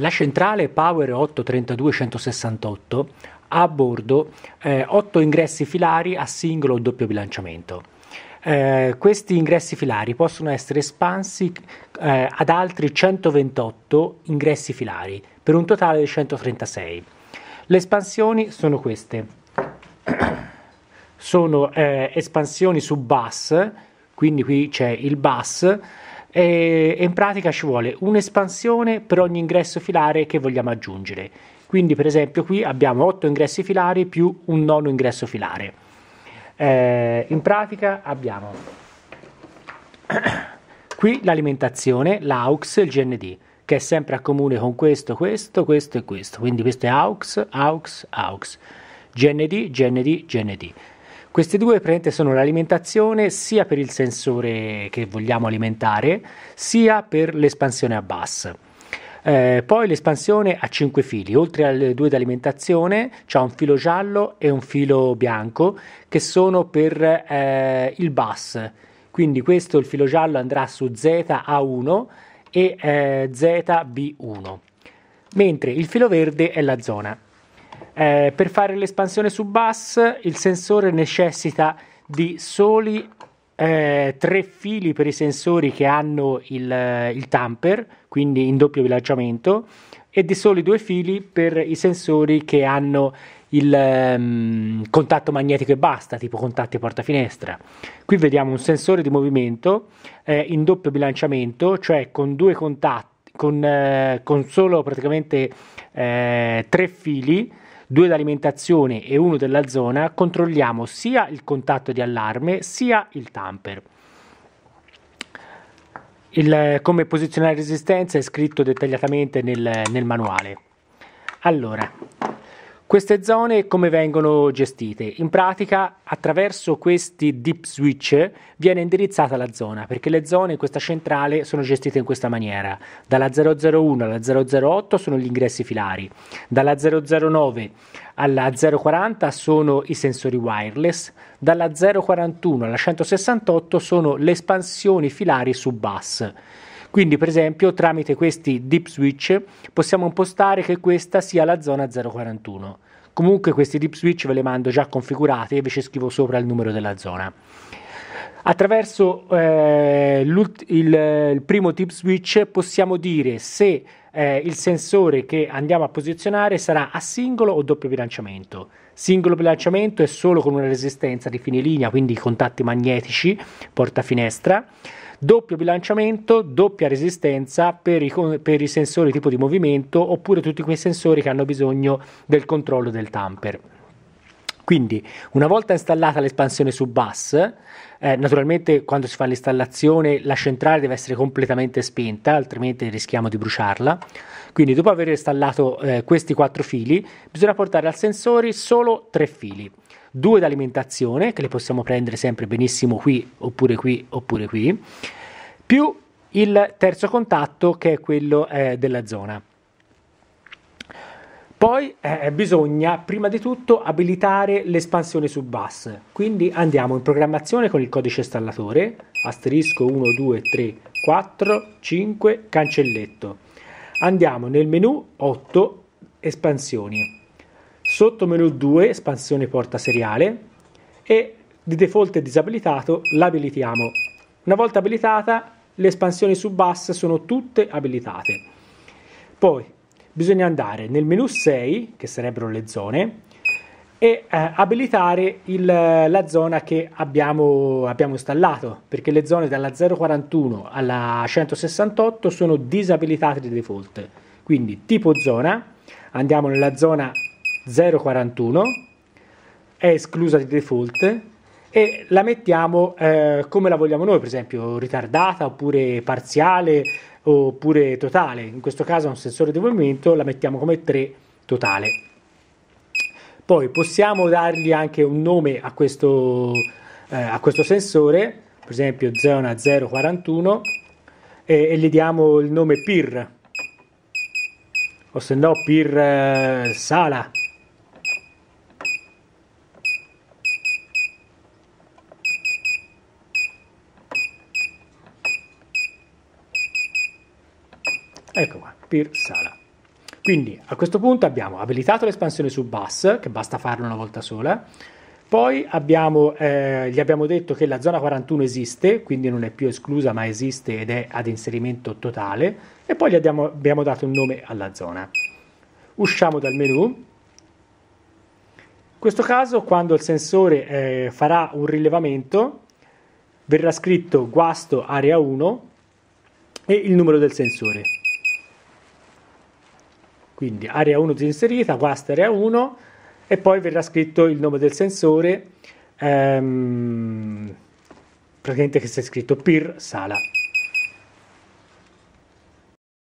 La centrale Power 832168 ha a bordo eh, 8 ingressi filari a singolo o doppio bilanciamento. Eh, questi ingressi filari possono essere espansi eh, ad altri 128 ingressi filari per un totale di 136. Le espansioni sono queste. sono eh, espansioni su bus, quindi qui c'è il bus e in pratica ci vuole un'espansione per ogni ingresso filare che vogliamo aggiungere. Quindi, per esempio, qui abbiamo 8 ingressi filari più un nono ingresso filare. Eh, in pratica abbiamo qui l'alimentazione, l'AUX il GND, che è sempre a comune con questo, questo, questo e questo. Quindi questo è AUX, AUX, AUX, GND, GND, GND. Questi due praticamente sono l'alimentazione sia per il sensore che vogliamo alimentare, sia per l'espansione a bus. Eh, poi l'espansione ha 5 fili, oltre alle due di alimentazione c'è un filo giallo e un filo bianco che sono per eh, il bus. Quindi questo il filo giallo andrà su ZA1 e eh, ZB1, mentre il filo verde è la zona. Eh, per fare l'espansione su bus il sensore necessita di soli eh, tre fili per i sensori che hanno il, il tamper, quindi in doppio bilanciamento, e di soli due fili per i sensori che hanno il um, contatto magnetico e basta, tipo contatti portafinestra. Qui vediamo un sensore di movimento eh, in doppio bilanciamento, cioè con due contatti, con, eh, con solo praticamente eh, tre fili due d'alimentazione e uno della zona, controlliamo sia il contatto di allarme sia il tamper. Il, come posizionare resistenza è scritto dettagliatamente nel, nel manuale. Allora, queste zone come vengono gestite? In pratica attraverso questi deep switch viene indirizzata la zona, perché le zone in questa centrale sono gestite in questa maniera. Dalla 001 alla 008 sono gli ingressi filari, dalla 009 alla 040 sono i sensori wireless, dalla 041 alla 168 sono le espansioni filari su bus. Quindi per esempio tramite questi dip switch possiamo impostare che questa sia la zona 041. Comunque questi dip switch ve li mando già configurati e invece scrivo sopra il numero della zona. Attraverso eh, il, il, primo tip switch possiamo dire se eh, il sensore che andiamo a posizionare sarà a singolo o doppio bilanciamento. Singolo bilanciamento e solo con una resistenza di fine linea, quindi contatti magnetici, porta finestra. Doppio bilanciamento, doppia resistenza per i, per i sensori tipo di movimento oppure tutti quei sensori che hanno bisogno del controllo del tamper. Quindi, una volta installata l'espansione su bus, eh, naturalmente quando si fa l'installazione la centrale deve essere completamente spenta, altrimenti rischiamo di bruciarla. Quindi, dopo aver installato eh, questi quattro fili, bisogna portare al sensore solo tre fili. Due d'alimentazione, che le possiamo prendere sempre benissimo qui, oppure qui, oppure qui, più il terzo contatto che è quello eh, della zona. Poi eh, eh, bisogna prima di tutto abilitare l'espansione su bus, quindi andiamo in programmazione con il codice installatore, asterisco 1, 2, 3, 4, 5, cancelletto. Andiamo nel menu 8, espansioni, sotto menu 2, espansione porta seriale e di default è disabilitato, l'abilitiamo. Una volta abilitata le espansioni su bus sono tutte abilitate. Poi bisogna andare nel menu 6, che sarebbero le zone, e eh, abilitare il, la zona che abbiamo, abbiamo, installato perché le zone dalla 041 alla 168 sono disabilitate di default quindi tipo zona andiamo nella zona 041 è esclusa di default e la mettiamo eh, come la vogliamo noi per esempio ritardata oppure parziale oppure totale, in questo caso è un sensore di movimento, la mettiamo come 3 totale. Poi possiamo dargli anche un nome a questo, eh, a questo sensore, per esempio zona 041, e, e gli diamo il nome PIR, o se no PIR eh, sala, ecco qua, peer sala. Quindi a questo punto abbiamo abilitato l'espansione su bus, che basta farlo una volta sola, poi abbiamo, eh, gli abbiamo detto che la zona 41 esiste, quindi non è più esclusa ma esiste ed è ad inserimento totale, e poi gli abbiamo, abbiamo dato un nome alla zona. Usciamo dal menu, in questo caso, quando il sensore eh, farà un rilevamento, verrà scritto guasto area 1 e il numero del sensore. Quindi area 1 disinserita, guasta area 1 e poi verrà scritto il nome del sensore, ehm, praticamente che sia scritto PIR sala.